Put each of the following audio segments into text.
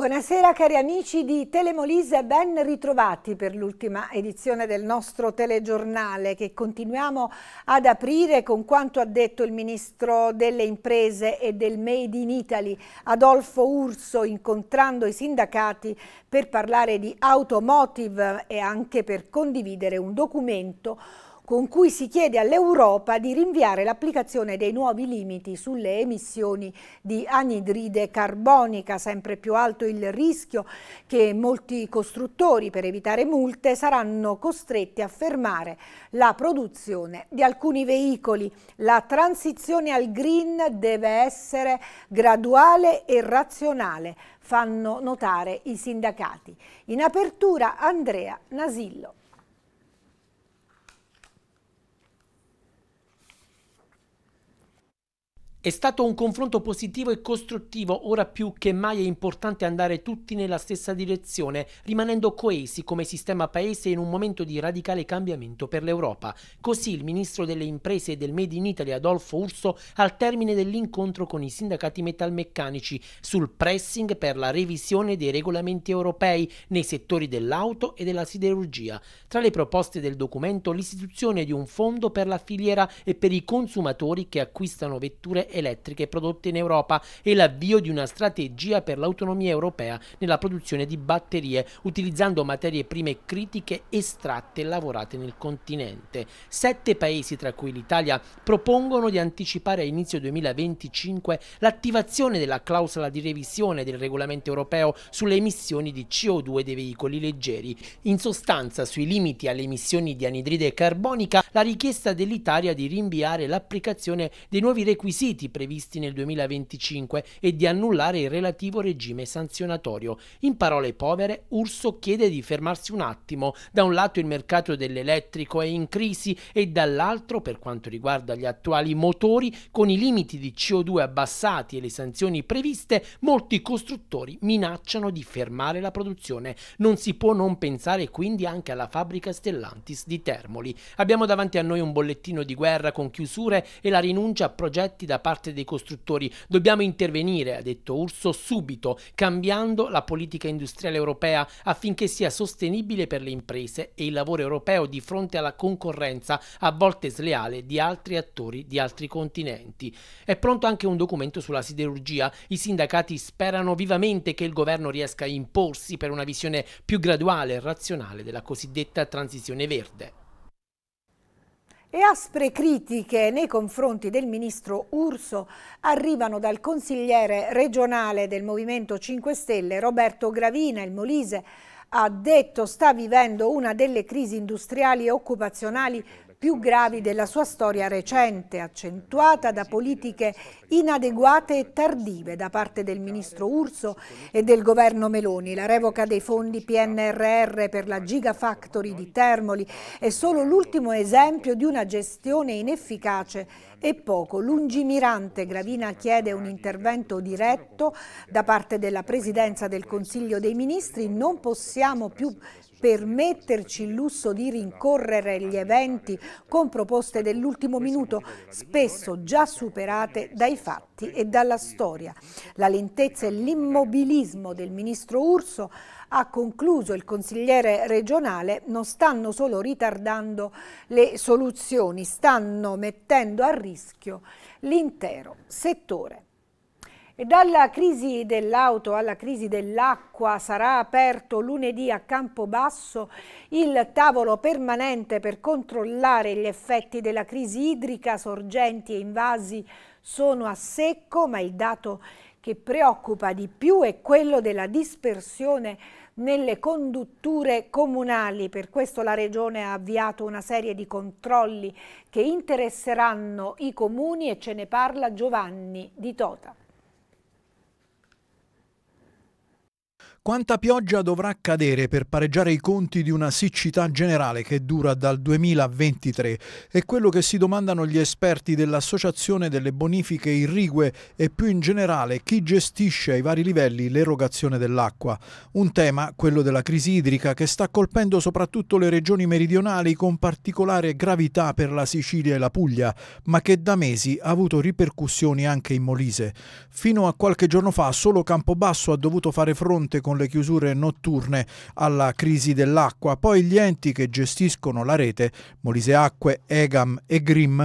Buonasera cari amici di Telemolise, ben ritrovati per l'ultima edizione del nostro telegiornale che continuiamo ad aprire con quanto ha detto il Ministro delle Imprese e del Made in Italy, Adolfo Urso, incontrando i sindacati per parlare di automotive e anche per condividere un documento con cui si chiede all'Europa di rinviare l'applicazione dei nuovi limiti sulle emissioni di anidride carbonica. Sempre più alto il rischio che molti costruttori, per evitare multe, saranno costretti a fermare la produzione di alcuni veicoli. La transizione al green deve essere graduale e razionale, fanno notare i sindacati. In apertura Andrea Nasillo. È stato un confronto positivo e costruttivo, ora più che mai è importante andare tutti nella stessa direzione, rimanendo coesi come sistema paese in un momento di radicale cambiamento per l'Europa. Così il ministro delle imprese e del Made in Italy Adolfo Urso al termine dell'incontro con i sindacati metalmeccanici sul pressing per la revisione dei regolamenti europei nei settori dell'auto e della siderurgia. Tra le proposte del documento l'istituzione di un fondo per la filiera e per i consumatori che acquistano vetture elettriche prodotte in Europa e l'avvio di una strategia per l'autonomia europea nella produzione di batterie utilizzando materie prime critiche estratte e lavorate nel continente. Sette paesi, tra cui l'Italia, propongono di anticipare a inizio 2025 l'attivazione della clausola di revisione del regolamento europeo sulle emissioni di CO2 dei veicoli leggeri. In sostanza, sui limiti alle emissioni di anidride carbonica, la richiesta dell'Italia di rinviare l'applicazione dei nuovi requisiti requisiti previsti nel 2025 e di annullare il relativo regime sanzionatorio. In parole povere, Urso chiede di fermarsi un attimo. Da un lato il mercato dell'elettrico è in crisi e dall'altro, per quanto riguarda gli attuali motori, con i limiti di CO2 abbassati e le sanzioni previste, molti costruttori minacciano di fermare la produzione. Non si può non pensare quindi anche alla fabbrica Stellantis di Termoli. Abbiamo davanti a noi un bollettino di guerra con chiusure e la rinuncia a progetti da parte parte dei costruttori. Dobbiamo intervenire, ha detto Urso, subito, cambiando la politica industriale europea affinché sia sostenibile per le imprese e il lavoro europeo di fronte alla concorrenza a volte sleale di altri attori di altri continenti. È pronto anche un documento sulla siderurgia. I sindacati sperano vivamente che il governo riesca a imporsi per una visione più graduale e razionale della cosiddetta transizione verde. E aspre critiche nei confronti del ministro Urso arrivano dal consigliere regionale del Movimento 5 Stelle Roberto Gravina, il Molise, ha detto sta vivendo una delle crisi industriali e occupazionali più gravi della sua storia recente, accentuata da politiche inadeguate e tardive da parte del ministro Urso e del governo Meloni. La revoca dei fondi PNRR per la Gigafactory di Termoli è solo l'ultimo esempio di una gestione inefficace e poco lungimirante. Gravina chiede un intervento diretto da parte della Presidenza del Consiglio dei Ministri. Non possiamo più permetterci il lusso di rincorrere gli eventi con proposte dell'ultimo minuto, spesso già superate dai fatti e dalla storia. La lentezza e l'immobilismo del ministro Urso ha concluso il consigliere regionale, non stanno solo ritardando le soluzioni, stanno mettendo a rischio l'intero settore. E dalla crisi dell'auto alla crisi dell'acqua sarà aperto lunedì a Campobasso il tavolo permanente per controllare gli effetti della crisi idrica. Sorgenti e invasi sono a secco, ma il dato che preoccupa di più è quello della dispersione nelle condutture comunali. Per questo la Regione ha avviato una serie di controlli che interesseranno i comuni e ce ne parla Giovanni Di Tota. Quanta pioggia dovrà cadere per pareggiare i conti di una siccità generale che dura dal 2023? È quello che si domandano gli esperti dell'Associazione delle Bonifiche Irrigue e più in generale chi gestisce ai vari livelli l'erogazione dell'acqua. Un tema, quello della crisi idrica, che sta colpendo soprattutto le regioni meridionali con particolare gravità per la Sicilia e la Puglia, ma che da mesi ha avuto ripercussioni anche in Molise. Fino a qualche giorno fa solo Campobasso ha dovuto fare fronte con con le chiusure notturne alla crisi dell'acqua. Poi gli enti che gestiscono la rete, Molise Acque, Egam e Grimm,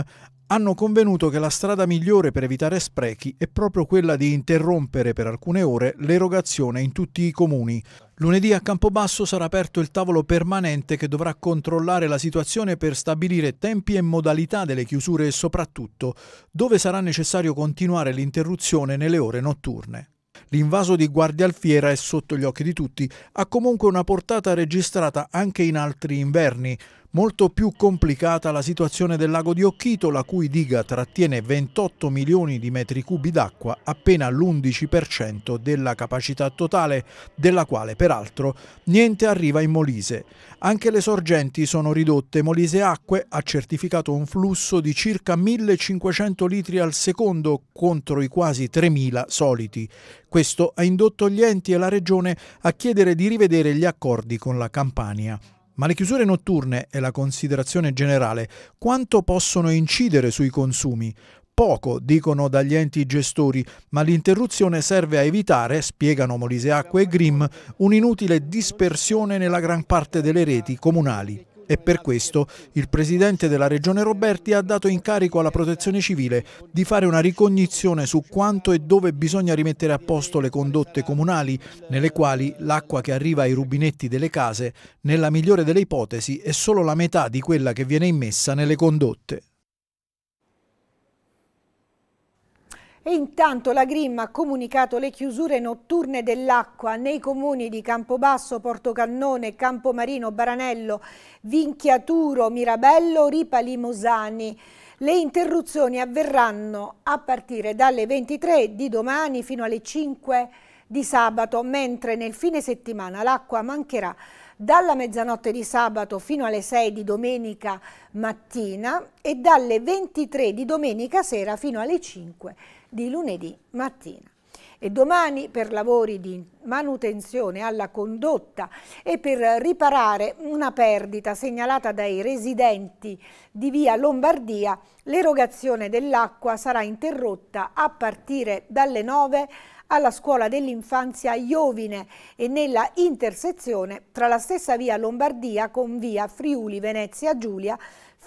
hanno convenuto che la strada migliore per evitare sprechi è proprio quella di interrompere per alcune ore l'erogazione in tutti i comuni. Lunedì a Campobasso sarà aperto il tavolo permanente che dovrà controllare la situazione per stabilire tempi e modalità delle chiusure e soprattutto dove sarà necessario continuare l'interruzione nelle ore notturne. L'invaso di Guardialfiera è sotto gli occhi di tutti, ha comunque una portata registrata anche in altri inverni molto più complicata la situazione del lago di Occhito, la cui diga trattiene 28 milioni di metri cubi d'acqua, appena l'11% della capacità totale, della quale peraltro niente arriva in Molise. Anche le sorgenti sono ridotte. Molise Acque ha certificato un flusso di circa 1500 litri al secondo contro i quasi 3000 soliti. Questo ha indotto gli enti e la regione a chiedere di rivedere gli accordi con la Campania. Ma le chiusure notturne e la considerazione generale quanto possono incidere sui consumi? Poco, dicono dagli enti gestori, ma l'interruzione serve a evitare, spiegano Moliseacqua e Grimm, un'inutile dispersione nella gran parte delle reti comunali. E per questo il presidente della regione Roberti ha dato incarico alla protezione civile di fare una ricognizione su quanto e dove bisogna rimettere a posto le condotte comunali nelle quali l'acqua che arriva ai rubinetti delle case nella migliore delle ipotesi è solo la metà di quella che viene immessa nelle condotte. E intanto la Grimma ha comunicato le chiusure notturne dell'acqua nei comuni di Campobasso, Portocannone, Campomarino, Baranello, Vinchiaturo, Mirabello, Ripali Mosani. Le interruzioni avverranno a partire dalle 23 di domani fino alle 5 di sabato, mentre nel fine settimana l'acqua mancherà dalla mezzanotte di sabato fino alle 6 di domenica mattina e dalle 23 di domenica sera fino alle 5 di di lunedì mattina e domani per lavori di manutenzione alla condotta e per riparare una perdita segnalata dai residenti di via Lombardia, l'erogazione dell'acqua sarà interrotta a partire dalle 9 alla scuola dell'infanzia Iovine e nella intersezione tra la stessa via Lombardia con via Friuli Venezia Giulia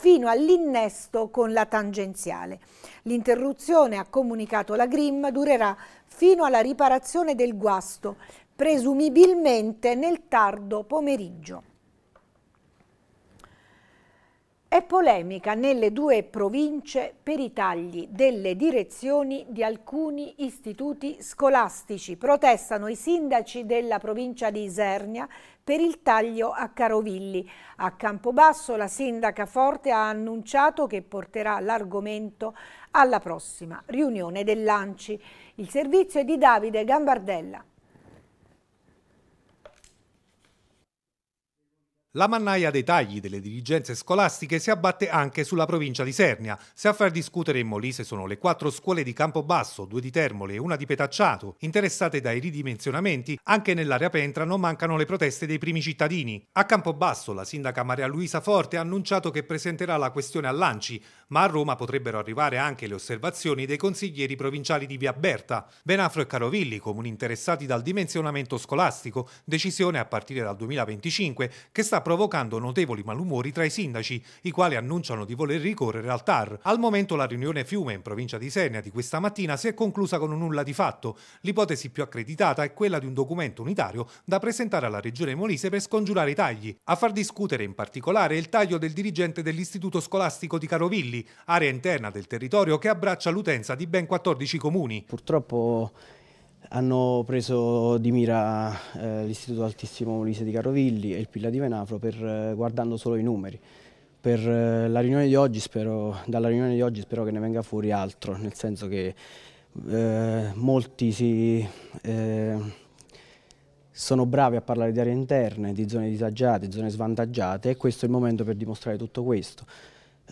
fino all'innesto con la tangenziale. L'interruzione, ha comunicato la Grimm, durerà fino alla riparazione del guasto, presumibilmente nel tardo pomeriggio. È polemica nelle due province per i tagli delle direzioni di alcuni istituti scolastici. Protestano i sindaci della provincia di Isernia per il taglio a Carovilli. A Campobasso la sindaca Forte ha annunciato che porterà l'argomento alla prossima riunione dell'ANCI. Il servizio è di Davide Gambardella. La mannaia dei tagli delle dirigenze scolastiche si abbatte anche sulla provincia di Sernia. Se a far discutere in Molise sono le quattro scuole di Campobasso, due di Termole e una di Petacciato, interessate dai ridimensionamenti, anche nell'area Pentra non mancano le proteste dei primi cittadini. A Campobasso la sindaca Maria Luisa Forte ha annunciato che presenterà la questione all'Anci ma a Roma potrebbero arrivare anche le osservazioni dei consiglieri provinciali di Via Berta, Benafro e Carovilli, comuni interessati dal dimensionamento scolastico, decisione a partire dal 2025 che sta provocando notevoli malumori tra i sindaci, i quali annunciano di voler ricorrere al TAR. Al momento la riunione Fiume in provincia di Senia di questa mattina si è conclusa con un nulla di fatto. L'ipotesi più accreditata è quella di un documento unitario da presentare alla Regione Molise per scongiurare i tagli, a far discutere in particolare il taglio del dirigente dell'Istituto Scolastico di Carovilli Castelli, area interna del territorio che abbraccia l'utenza di ben 14 comuni. Purtroppo hanno preso di mira eh, l'Istituto Altissimo Molise di Carovilli e il Pilla di Venafro per, eh, guardando solo i numeri. Per, eh, la riunione di oggi spero, dalla riunione di oggi spero che ne venga fuori altro, nel senso che eh, molti si, eh, sono bravi a parlare di aree interne, di zone disagiate, di zone svantaggiate e questo è il momento per dimostrare tutto questo.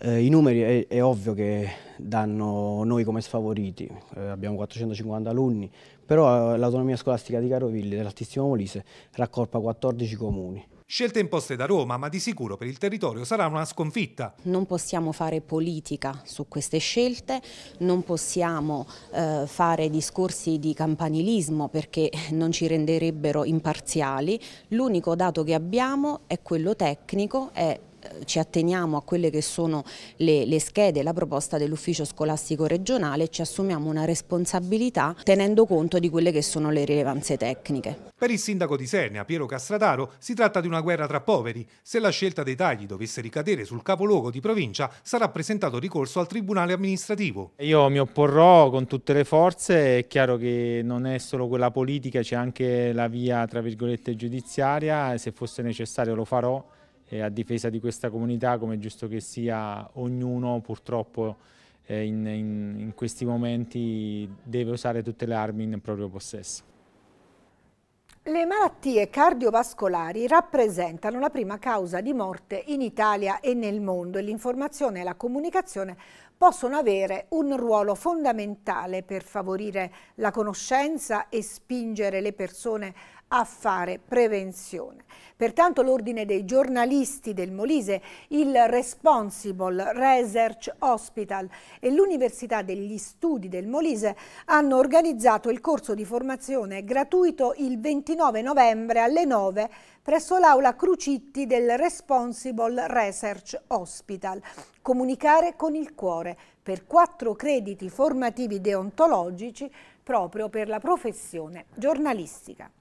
Eh, I numeri è, è, ovvio che danno noi come sfavoriti, eh, abbiamo 450 alunni, però eh, l'autonomia scolastica di Carovilli dell'Altissimo Molise raccorpa 14 comuni. Scelte imposte da Roma, ma di sicuro per il territorio sarà una sconfitta. Non possiamo fare politica su queste scelte, non possiamo eh, fare discorsi di campanilismo perché non ci renderebbero imparziali. L'unico dato che abbiamo è quello tecnico, è eh, ci atteniamo a quelle che sono le, le schede, la proposta dell'ufficio scolastico regionale e ci assumiamo una responsabilità tenendo conto di quelle che sono le rilevanze tecniche. Per il sindaco di Sernia, Piero Castrataro, si tratta di una guerra tra poveri. Se la scelta dei tagli dovesse ricadere sul capoluogo di provincia, sarà presentato ricorso al Tribunale amministrativo. Io mi opporrò con tutte le forze, è chiaro che non è solo quella politica, c'è anche la via tra virgolette giudiziaria, se fosse necessario lo farò eh, a difesa di questa comunità, come è giusto che sia, ognuno purtroppo eh, in, in, in questi momenti deve usare tutte le armi in proprio possesso. Le malattie cardiovascolari rappresentano la prima causa di morte in Italia e nel mondo e l'informazione e la comunicazione possono avere un ruolo fondamentale per favorire la conoscenza e spingere le persone a a fare prevenzione. Pertanto l'Ordine dei giornalisti del Molise, il Responsible Research Hospital e l'Università degli Studi del Molise hanno organizzato il corso di formazione gratuito il 29 novembre alle 9 presso l'aula Crucitti del Responsible Research Hospital. Comunicare con il cuore per quattro crediti formativi deontologici proprio per la professione giornalistica.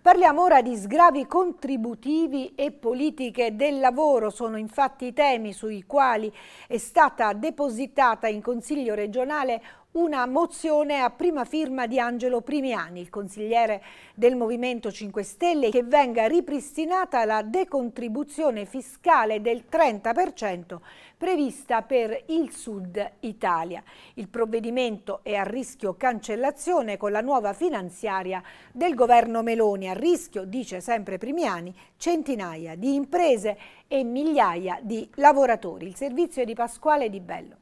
Parliamo ora di sgravi contributivi e politiche del lavoro, sono infatti i temi sui quali è stata depositata in Consiglio regionale una mozione a prima firma di Angelo Primiani, il consigliere del Movimento 5 Stelle, che venga ripristinata la decontribuzione fiscale del 30% prevista per il Sud Italia. Il provvedimento è a rischio cancellazione con la nuova finanziaria del governo Meloni, a rischio, dice sempre Primiani, centinaia di imprese e migliaia di lavoratori. Il servizio è di Pasquale Di Bello.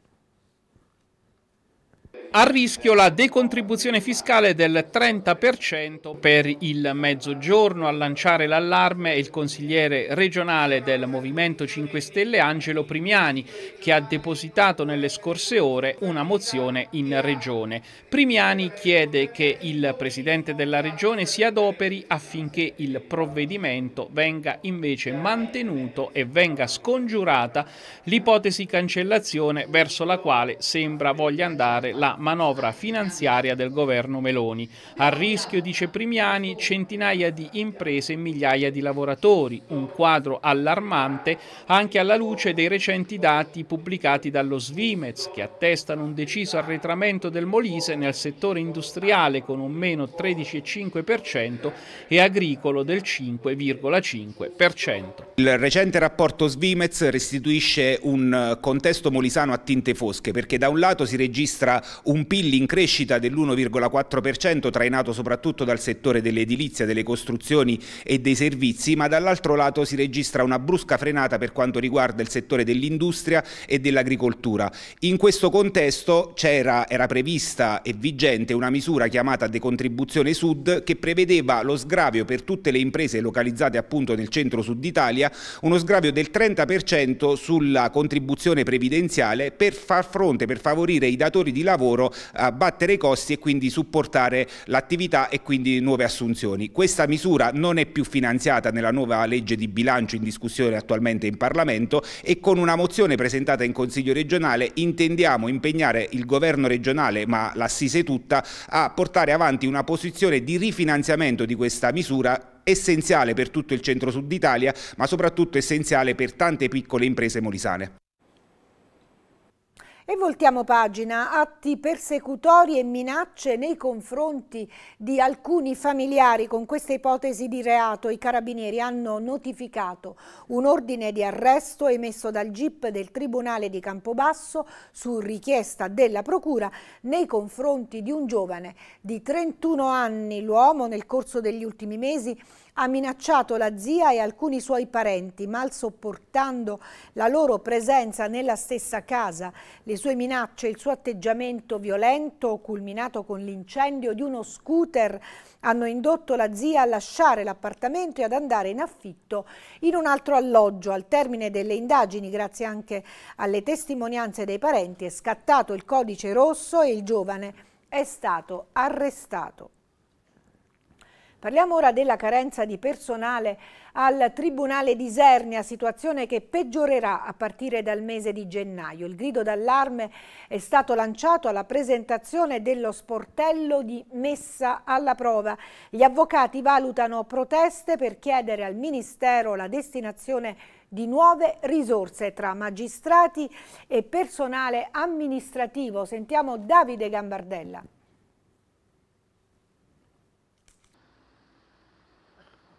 A rischio la decontribuzione fiscale del 30% per il mezzogiorno. A lanciare l'allarme è il consigliere regionale del Movimento 5 Stelle Angelo Primiani che ha depositato nelle scorse ore una mozione in regione. Primiani chiede che il presidente della regione si adoperi affinché il provvedimento venga invece mantenuto e venga scongiurata l'ipotesi cancellazione verso la quale sembra voglia andare la manovra finanziaria del governo Meloni. A rischio, dice Primiani, centinaia di imprese e migliaia di lavoratori, un quadro allarmante anche alla luce dei recenti dati pubblicati dallo Svimez che attestano un deciso arretramento del Molise nel settore industriale con un meno 13,5% e agricolo del 5,5%. Il recente rapporto Svimez restituisce un contesto molisano a tinte fosche perché da un lato si registra un PIL in crescita dell'1,4% trainato soprattutto dal settore dell'edilizia, delle costruzioni e dei servizi, ma dall'altro lato si registra una brusca frenata per quanto riguarda il settore dell'industria e dell'agricoltura. In questo contesto era prevista e vigente una misura chiamata decontribuzione sud che prevedeva lo sgravio per tutte le imprese localizzate appunto nel centro-sud Italia, uno sgravio del 30% sulla contribuzione previdenziale per far fronte, per favorire i datori di lavoro lavoro, abbattere i costi e quindi supportare l'attività e quindi nuove assunzioni. Questa misura non è più finanziata nella nuova legge di bilancio in discussione attualmente in Parlamento e con una mozione presentata in Consiglio regionale intendiamo impegnare il governo regionale, ma l'assise tutta, a portare avanti una posizione di rifinanziamento di questa misura essenziale per tutto il centro-sud Italia, ma soprattutto essenziale per tante piccole imprese molisane. E voltiamo pagina, atti persecutori e minacce nei confronti di alcuni familiari con questa ipotesi di reato. I carabinieri hanno notificato un ordine di arresto emesso dal GIP del Tribunale di Campobasso su richiesta della Procura nei confronti di un giovane di 31 anni. L'uomo nel corso degli ultimi mesi ha minacciato la zia e alcuni suoi parenti, mal sopportando la loro presenza nella stessa casa. Le sue minacce e il suo atteggiamento violento, culminato con l'incendio di uno scooter, hanno indotto la zia a lasciare l'appartamento e ad andare in affitto in un altro alloggio. Al termine delle indagini, grazie anche alle testimonianze dei parenti, è scattato il codice rosso e il giovane è stato arrestato. Parliamo ora della carenza di personale al Tribunale di Sernia, situazione che peggiorerà a partire dal mese di gennaio. Il grido d'allarme è stato lanciato alla presentazione dello sportello di messa alla prova. Gli avvocati valutano proteste per chiedere al Ministero la destinazione di nuove risorse tra magistrati e personale amministrativo. Sentiamo Davide Gambardella.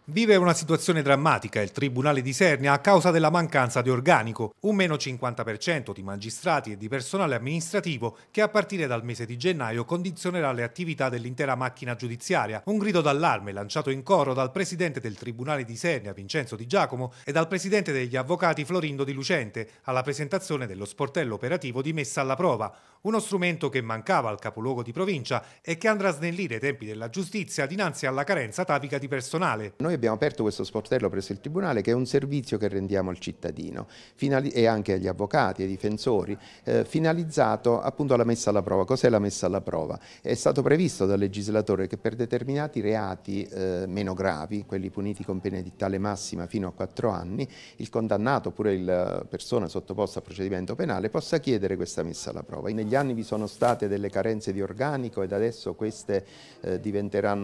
Vive una situazione drammatica il Tribunale di Sernia a causa della mancanza di organico, un meno 50% di magistrati e di personale amministrativo che a partire dal mese di gennaio condizionerà le attività dell'intera macchina giudiziaria. Un grido d'allarme lanciato in coro dal presidente del Tribunale di Sernia Vincenzo Di Giacomo e dal presidente degli avvocati Florindo Di Lucente alla presentazione dello sportello operativo di messa alla prova, uno strumento che mancava al capoluogo di provincia e che andrà a snellire i tempi della giustizia dinanzi alla carenza atavica di personale. Noi abbiamo aperto questo sportello presso il Tribunale che è un servizio che rendiamo al cittadino e anche agli avvocati, ai difensori, eh, finalizzato appunto alla messa alla prova. Cos'è la messa alla prova? È stato previsto dal legislatore che per determinati reati eh, meno gravi, quelli puniti con penalitale massima fino a 4 anni, il condannato oppure la persona sottoposta a procedimento penale possa chiedere questa messa alla prova. Negli anni vi sono state delle carenze di organico ed adesso queste eh,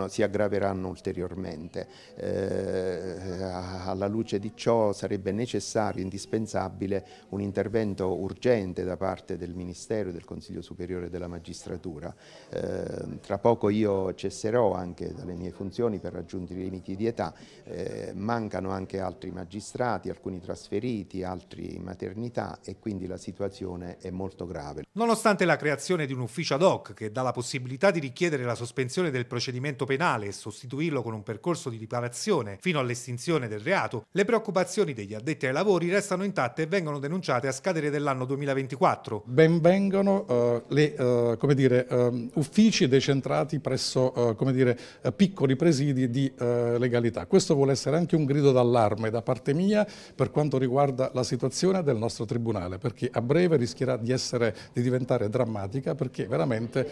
si aggraveranno ulteriormente. Eh, eh, alla luce di ciò sarebbe necessario, indispensabile, un intervento urgente da parte del Ministero e del Consiglio Superiore della Magistratura. Eh, tra poco io cesserò anche dalle mie funzioni per raggiungere i limiti di età, eh, mancano anche altri magistrati, alcuni trasferiti, altri in maternità e quindi la situazione è molto grave. Nonostante la creazione di un ufficio ad hoc che dà la possibilità di richiedere la sospensione del procedimento penale e sostituirlo con un percorso di riparazione, corruzione fino all'estinzione del reato, le preoccupazioni degli addetti ai lavori restano intatte e vengono denunciate a scadere dell'anno 2024. Benvengono uh, le uh, come dire, um, uffici decentrati presso uh, come dire, piccoli presidi di legalità. Questo vuole essere anche un grido d'allarme da parte mia per quanto riguarda la situazione del nostro Tribunale, perché a breve rischierà di, essere, di diventare drammatica perché veramente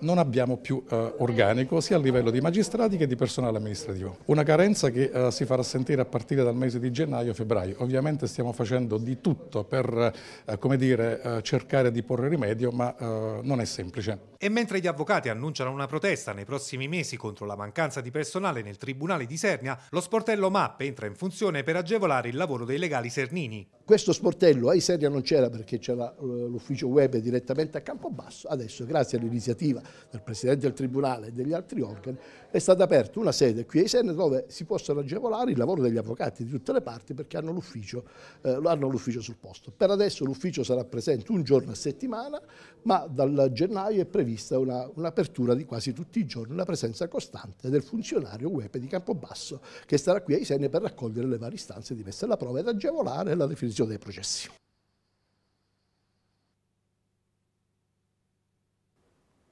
non abbiamo più organico sia a livello di magistrati che di personale amministrativo. Una carenza carenza che eh, si farà sentire a partire dal mese di gennaio febbraio. Ovviamente stiamo facendo di tutto per eh, dire, eh, cercare di porre rimedio, ma eh, non è semplice. E mentre gli avvocati annunciano una protesta nei prossimi mesi contro la mancanza di personale nel Tribunale di Sernia, lo sportello MAP entra in funzione per agevolare il lavoro dei legali sernini. Questo sportello a Isernia non c'era perché c'era eh, l'ufficio web direttamente a Campobasso, adesso grazie all'iniziativa del Presidente del Tribunale e degli altri organi è stata aperta una sede qui a Isernia dove si possano agevolare il lavoro degli avvocati di tutte le parti perché hanno l'ufficio, eh, hanno l'ufficio sul posto. Per adesso l'ufficio sarà presente un giorno a settimana, ma dal gennaio è prevista un'apertura una di quasi tutti i giorni, una presenza costante del funzionario UEP di Campobasso che starà qui a Isene per raccogliere le varie istanze di messa alla prova ed agevolare la definizione dei processi.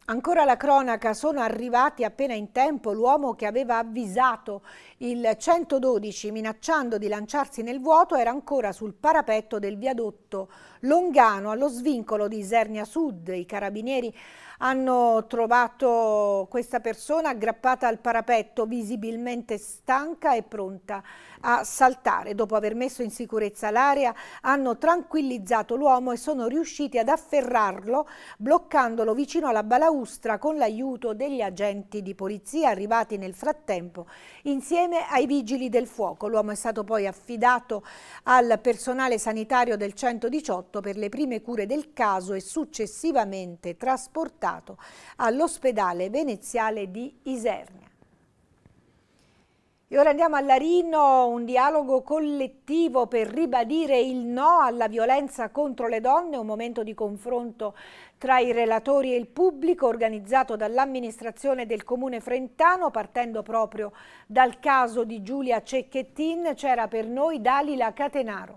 Ancora la cronaca, sono arrivati appena in tempo l'uomo che aveva avvisato il 112 minacciando di lanciarsi nel vuoto era ancora sul parapetto del viadotto Longano, allo svincolo di Isernia Sud. I carabinieri hanno trovato questa persona aggrappata al parapetto, visibilmente stanca e pronta a saltare. Dopo aver messo in sicurezza l'area, hanno tranquillizzato l'uomo e sono riusciti ad afferrarlo, bloccandolo vicino alla balaustra con l'aiuto degli agenti di polizia arrivati nel frattempo insieme ai vigili del fuoco. L'uomo è stato poi affidato al personale sanitario del 118 2018 per le prime cure del caso e successivamente trasportato all'ospedale veneziale di Isernia. E ora andiamo a Larino, un dialogo collettivo per ribadire il no alla violenza contro le donne, un momento di confronto tra i relatori e il pubblico organizzato dall'amministrazione del comune frentano partendo proprio dal caso di Giulia Cecchettin, c'era per noi Dalila Catenaro.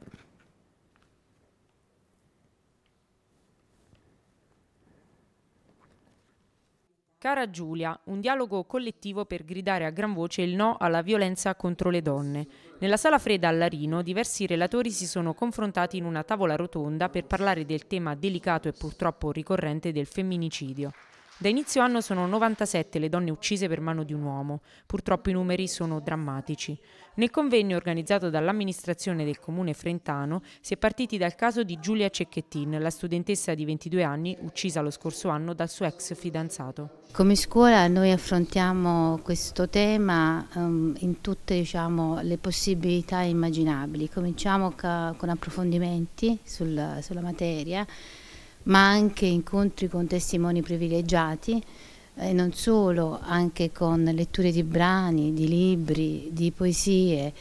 Cara Giulia, un dialogo collettivo per gridare a gran voce il no alla violenza contro le donne. Nella sala fredda a Larino diversi relatori si sono confrontati in una tavola rotonda per parlare del tema delicato e purtroppo ricorrente del femminicidio. Da inizio anno sono 97 le donne uccise per mano di un uomo. Purtroppo i numeri sono drammatici. Nel convegno organizzato dall'amministrazione del comune frentano si è partiti dal caso di Giulia Cecchettin, la studentessa di 22 anni uccisa lo scorso anno dal suo ex fidanzato. Come scuola noi affrontiamo questo tema um, in tutte diciamo, le possibilità immaginabili. Cominciamo ca- con approfondimenti sul, sulla materia ma anche incontri con testimoni privilegiati e eh, non solo, anche con letture di brani, di libri, di poesie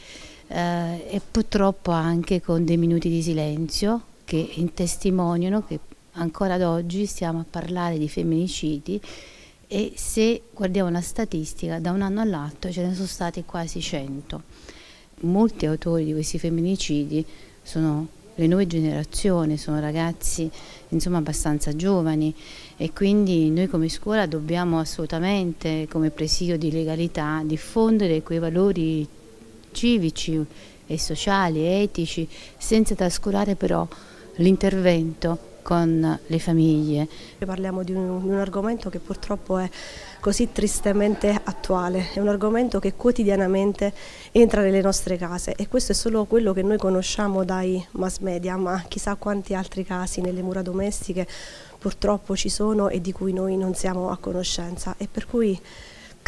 eh, e purtroppo anche con dei minuti di silenzio che testimoniano che ancora ad oggi stiamo a parlare di femminicidi e se guardiamo la statistica da un anno all'altro ce ne sono stati quasi 100. Molti autori di questi femminicidi sono le nuove generazioni, sono ragazzi insomma abbastanza giovani e quindi noi come scuola dobbiamo assolutamente come presidio di legalità diffondere quei valori civici e sociali, etici, senza trascurare però l'intervento con le famiglie. Parliamo di un, di un, argomento che purtroppo è così tristemente attuale, è un argomento che quotidianamente entra nelle nostre case e questo è solo quello che noi conosciamo dai mass media, ma chissà quanti altri casi nelle mura domestiche purtroppo ci sono e di cui noi non siamo a conoscenza e per cui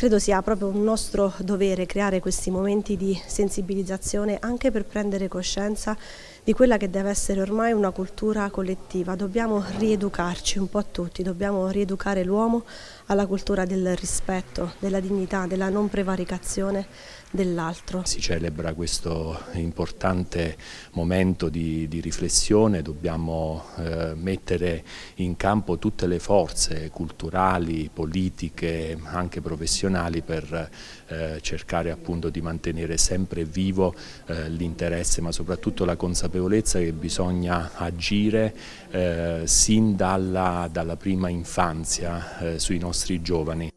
credo sia proprio un nostro dovere creare questi momenti di sensibilizzazione anche per prendere coscienza di quella che deve essere ormai una cultura collettiva. Dobbiamo rieducarci un po' tutti, dobbiamo rieducare l'uomo alla cultura del rispetto, della dignità, della non prevaricazione dell'altro. Si celebra questo importante momento di, di riflessione, dobbiamo eh, mettere in campo tutte le forze culturali, politiche, anche professionali per eh, cercare appunto di mantenere sempre vivo eh, l'interesse ma soprattutto la consapevolezza che bisogna agire eh, sin dalla, dalla prima infanzia eh, sui nostri giovani.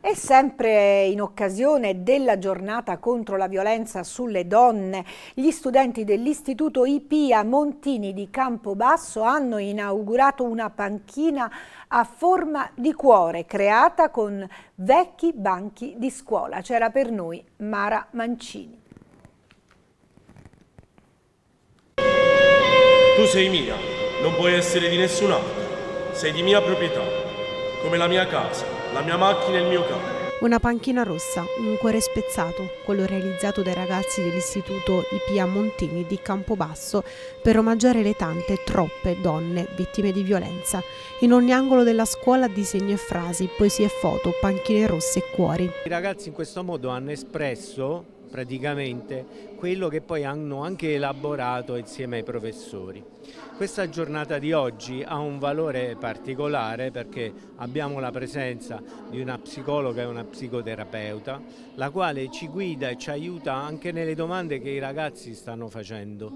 E sempre in occasione della giornata contro la violenza sulle donne, gli studenti dell'Istituto IPIA Montini di Campobasso hanno inaugurato una panchina a forma di cuore creata con vecchi banchi di scuola. C'era per noi Mara Mancini. Tu sei mia, non puoi essere di nessun altro, sei di mia proprietà, come la mia casa la mia macchina e il mio cane. Una panchina rossa, un cuore spezzato, quello realizzato dai ragazzi dell'istituto IPA Montini di Campobasso per omaggiare le tante, troppe donne vittime di violenza. In ogni angolo della scuola disegni e frasi, poesie e foto, panchine rosse e cuori. I ragazzi in questo modo hanno espresso praticamente quello che poi hanno anche elaborato insieme ai professori. Questa giornata di oggi ha un valore particolare perché abbiamo la presenza di una psicologa e una psicoterapeuta, la quale ci guida e ci aiuta anche nelle domande che i ragazzi stanno facendo,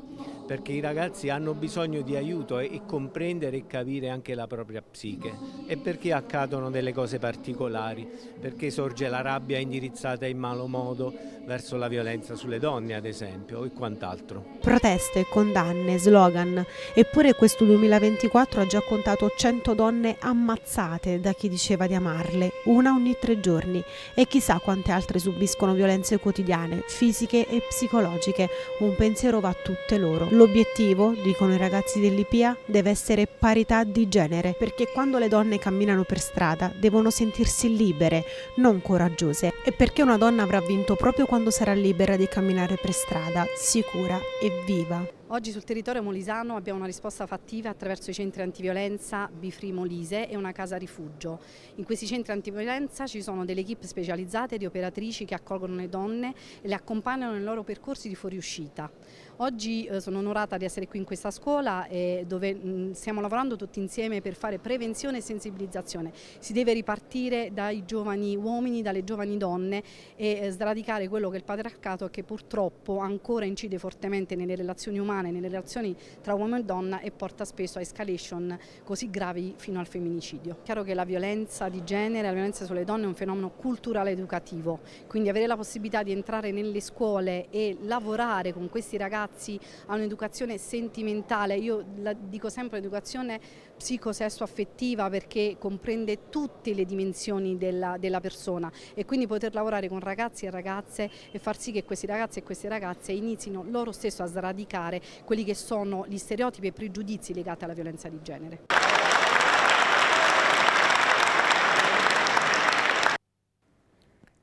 perché i ragazzi hanno bisogno di aiuto e, comprendere e capire anche la propria psiche e perché accadono delle cose particolari, perché sorge la rabbia indirizzata in malo modo verso la alla violenza sulle donne ad esempio e quant'altro. Proteste, condanne, slogan, eppure questo 2024 ha già contato 100 donne ammazzate da chi diceva di amarle, una ogni tre giorni e chissà quante altre subiscono violenze quotidiane, fisiche e psicologiche, un pensiero va a tutte loro. L'obiettivo, dicono i ragazzi dell'IPIA, deve essere parità di genere, perché quando le donne camminano per strada devono sentirsi libere, non coraggiose e perché una donna avrà vinto proprio quando sarà libera di camminare per strada, sicura e viva. Oggi sul territorio molisano abbiamo una risposta fattiva attraverso i centri antiviolenza Bifri Molise e una casa rifugio. In questi centri antiviolenza ci sono delle equip specializzate di operatrici che accolgono le donne e le accompagnano nei loro percorsi di fuoriuscita. Oggi eh, sono onorata di essere qui in questa scuola eh, dove stiamo lavorando tutti insieme per fare prevenzione e sensibilizzazione. Si deve ripartire dai giovani uomini, dalle giovani donne e eh, sradicare quello che è il patriarcato che purtroppo ancora incide fortemente nelle relazioni umane quotidiane nelle relazioni tra uomo e donna e porta spesso a escalation così gravi fino al femminicidio. Chiaro che la violenza di genere, la violenza sulle donne è un fenomeno culturale educativo, quindi avere la possibilità di entrare nelle scuole e lavorare con questi ragazzi a un'educazione sentimentale, io dico sempre l'educazione psicosesso-affettiva perché comprende tutte le dimensioni della, della, persona e quindi poter lavorare con ragazzi e ragazze e far sì che questi ragazzi e queste ragazze inizino loro stesso a sradicare quelli che sono gli stereotipi e pregiudizi legati alla violenza di genere.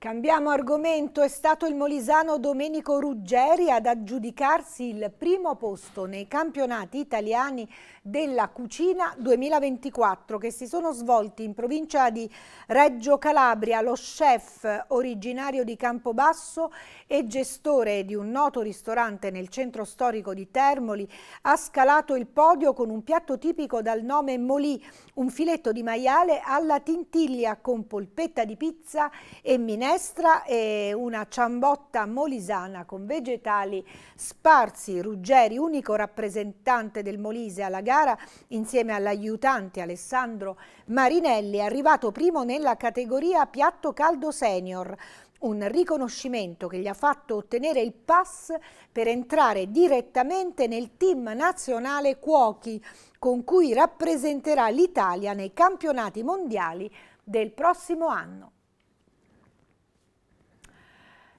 Cambiamo argomento, è stato il molisano Domenico Ruggeri ad aggiudicarsi il primo posto nei campionati italiani della cucina 2024 che si sono svolti in provincia di Reggio Calabria. Lo chef originario di Campobasso e gestore di un noto ristorante nel centro storico di Termoli ha scalato il podio con un piatto tipico dal nome Molì, un filetto di maiale alla tintiglia con polpetta di pizza e minera minestra e una ciambotta molisana con vegetali sparsi. Ruggeri, unico rappresentante del Molise alla gara, insieme all'aiutante Alessandro Marinelli, è arrivato primo nella categoria piatto caldo senior un riconoscimento che gli ha fatto ottenere il pass per entrare direttamente nel team nazionale cuochi con cui rappresenterà l'Italia nei campionati mondiali del prossimo anno.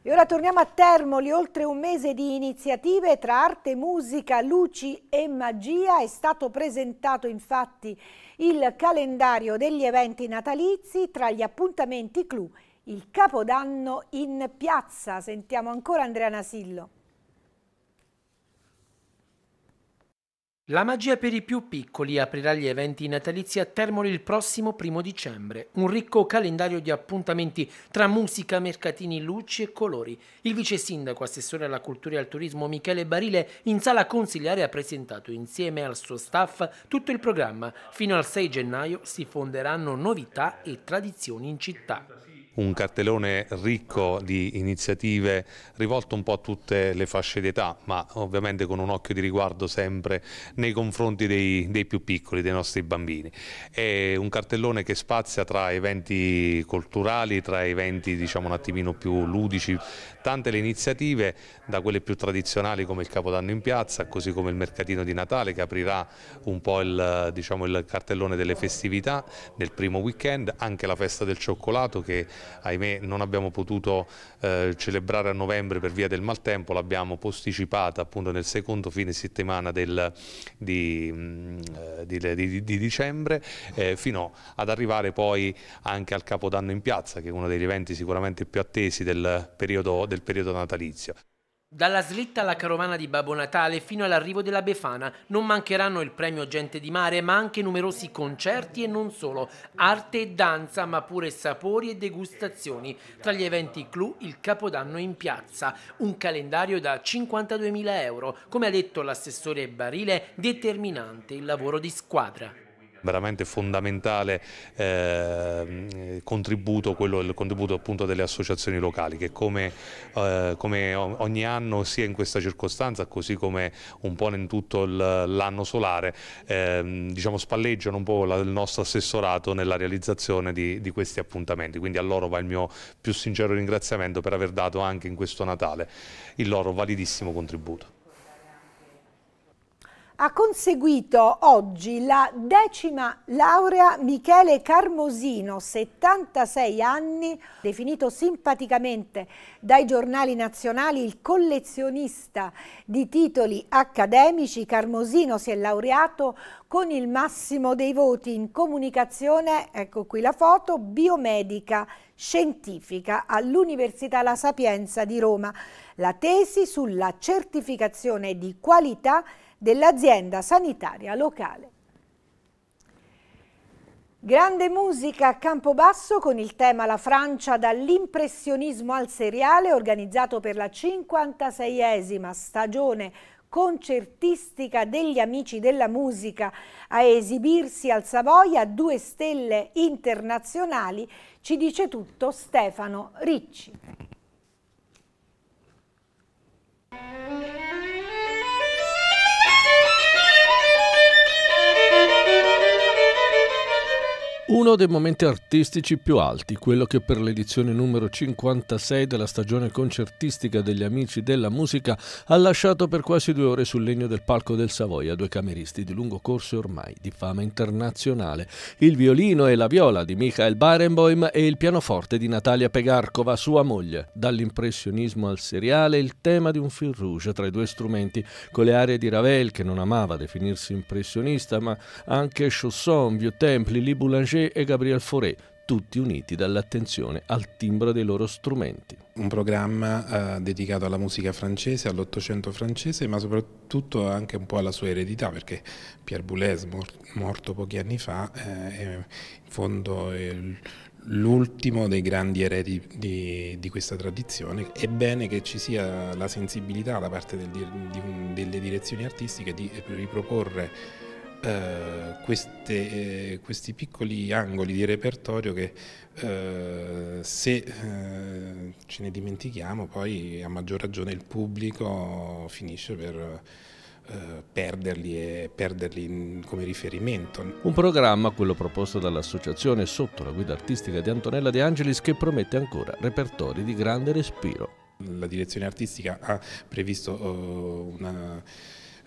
E ora torniamo a Termoli, oltre un mese di iniziative tra arte, musica, luci e magia. È stato presentato infatti il calendario degli eventi natalizi tra gli appuntamenti clou, il Capodanno in piazza. Sentiamo ancora Andrea Nasillo. La magia per i più piccoli aprirà gli eventi natalizi a Termoli il prossimo primo dicembre. Un ricco calendario di appuntamenti tra musica, mercatini, luci e colori. Il vice sindaco, assessore alla cultura e al turismo Michele Barile, in sala consigliare ha presentato insieme al suo staff tutto il programma. Fino al 6 gennaio si fonderanno novità e tradizioni in città un cartellone ricco di iniziative rivolto un po' a tutte le fasce d'età, ma ovviamente con un occhio di riguardo sempre nei confronti dei, dei più piccoli, dei nostri bambini. È un cartellone che spazia tra eventi culturali, tra eventi diciamo un attimino più ludici, tante le iniziative, da quelle più tradizionali come il Capodanno in piazza, così come il mercatino di Natale che aprirà un po' il, diciamo, il cartellone delle festività nel primo weekend, anche la festa del cioccolato che ahimè non abbiamo potuto eh, celebrare a novembre per via del maltempo, l'abbiamo posticipata appunto nel secondo fine settimana del, mm, eh, di, di, di, di, dicembre eh, fino ad arrivare poi anche al Capodanno in piazza che è uno degli eventi sicuramente più attesi del periodo, del periodo natalizio. Dalla slitta alla carovana di Babbo Natale fino all'arrivo della Befana non mancheranno il premio Gente di Mare, ma anche numerosi concerti e non solo, arte e danza, ma pure sapori e degustazioni. Tra gli eventi clou il Capodanno in piazza, un calendario da 52.000 euro, come ha detto l'assessore Barile, determinante il lavoro di squadra veramente fondamentale eh, contributo, quello, il contributo appunto delle associazioni locali che come, eh, come, ogni anno sia in questa circostanza così come un po' in tutto l'anno solare eh, diciamo spalleggiano un po' la, il nostro assessorato nella realizzazione di, di, questi appuntamenti quindi a loro va il mio più sincero ringraziamento per aver dato anche in questo Natale il loro validissimo contributo ha conseguito oggi la decima laurea Michele Carmosino, 76 anni, definito simpaticamente dai giornali nazionali il collezionista di titoli accademici. Carmosino si è laureato con il massimo dei voti in comunicazione, ecco qui la foto, biomedica scientifica all'Università La Sapienza di Roma. La tesi sulla certificazione di qualità dell'azienda sanitaria locale. Grande musica a Campobasso con il tema La Francia dall'impressionismo al seriale organizzato per la 56esima stagione concertistica degli Amici della Musica a esibirsi al Savoia, due stelle internazionali, ci dice tutto Stefano Ricci. Uno dei momenti artistici più alti, quello che per l'edizione numero 56 della stagione concertistica degli Amici della Musica ha lasciato per quasi due ore sul legno del palco del Savoia due cameristi di lungo corso e ormai di fama internazionale, il violino e la viola di Michael Barenboim e il pianoforte di Natalia Pegarkova, sua moglie. Dall'impressionismo al seriale il tema di un fil rouge tra i due strumenti, con le aree di Ravel che non amava definirsi impressionista, ma anche Chausson, Vieux Templi, Lee Boulanger Roger e Gabriel Fauré, tutti uniti dall'attenzione al timbro dei loro strumenti. Un programma eh, dedicato alla musica francese, all'Ottocento francese, ma soprattutto anche un po' alla sua eredità, perché Pierre Boulez, mor- morto pochi anni fa, eh, è in fondo il, l'ultimo dei grandi eredi di, di, questa tradizione. È bene che ci sia la sensibilità da parte del, di, delle direzioni artistiche di riproporre eh, queste, eh, questi piccoli angoli di repertorio che eh, se eh, ce ne dimentichiamo poi a maggior ragione il pubblico finisce per eh, perderli e perderli come riferimento. Un programma, quello proposto dall'associazione sotto la guida artistica di Antonella De Angelis, che promette ancora repertori di grande respiro. La direzione artistica ha previsto oh, una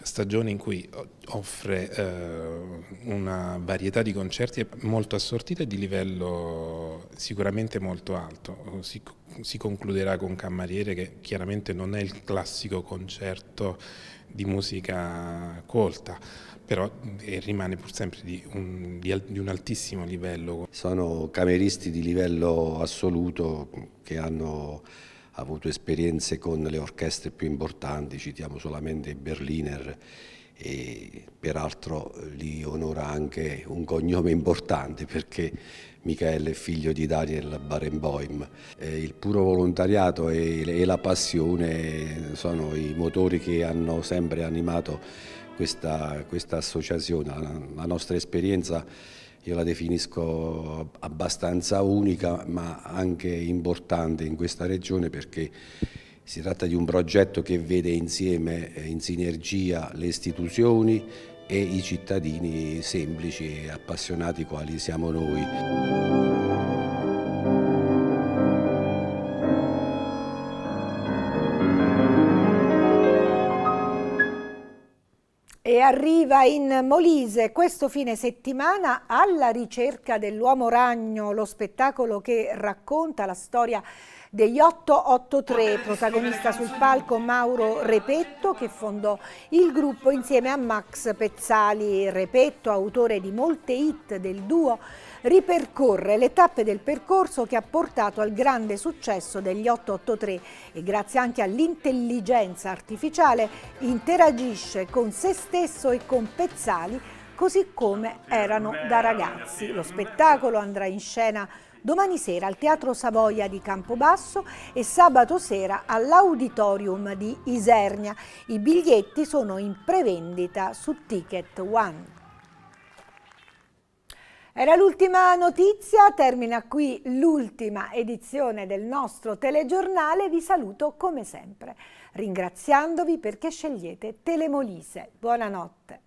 stagione in cui offre eh, una varietà di concerti molto assortita e di livello sicuramente molto alto. Si, si concluderà con Cammariere che chiaramente non è il classico concerto di musica colta, però eh, rimane pur sempre di un, di un altissimo livello. Sono cameristi di livello assoluto che hanno ha avuto esperienze con le orchestre più importanti, citiamo solamente i Berliner e peraltro li onora anche un cognome importante perché Michele è figlio di Daniel Barenboim. il puro volontariato e, la passione sono i motori che hanno sempre animato questa, questa associazione. la nostra esperienza io la definisco abbastanza unica ma anche importante in questa regione perché si tratta di un progetto che vede insieme, eh, in sinergia, le istituzioni e i cittadini semplici e appassionati quali siamo noi. e arriva in Molise questo fine settimana alla ricerca dell'uomo ragno, lo spettacolo che racconta la storia degli 883, ah, protagonista sul palco Mauro Repetto che fondò il gruppo insieme a Max Pezzali. Repetto, autore di molte hit del duo, ripercorre le tappe del percorso che ha portato al grande successo degli 883 e grazie anche all'intelligenza artificiale interagisce con se stesso e con Pezzali così come erano da ragazzi. Lo spettacolo andrà in scena domani sera al Teatro Savoia di Campobasso e sabato sera all'Auditorium di Isernia. I biglietti sono in prevendita su Ticket One. Era l'ultima notizia, termina qui l'ultima edizione del nostro telegiornale, vi saluto come sempre, ringraziandovi perché scegliete Telemolise. Buonanotte.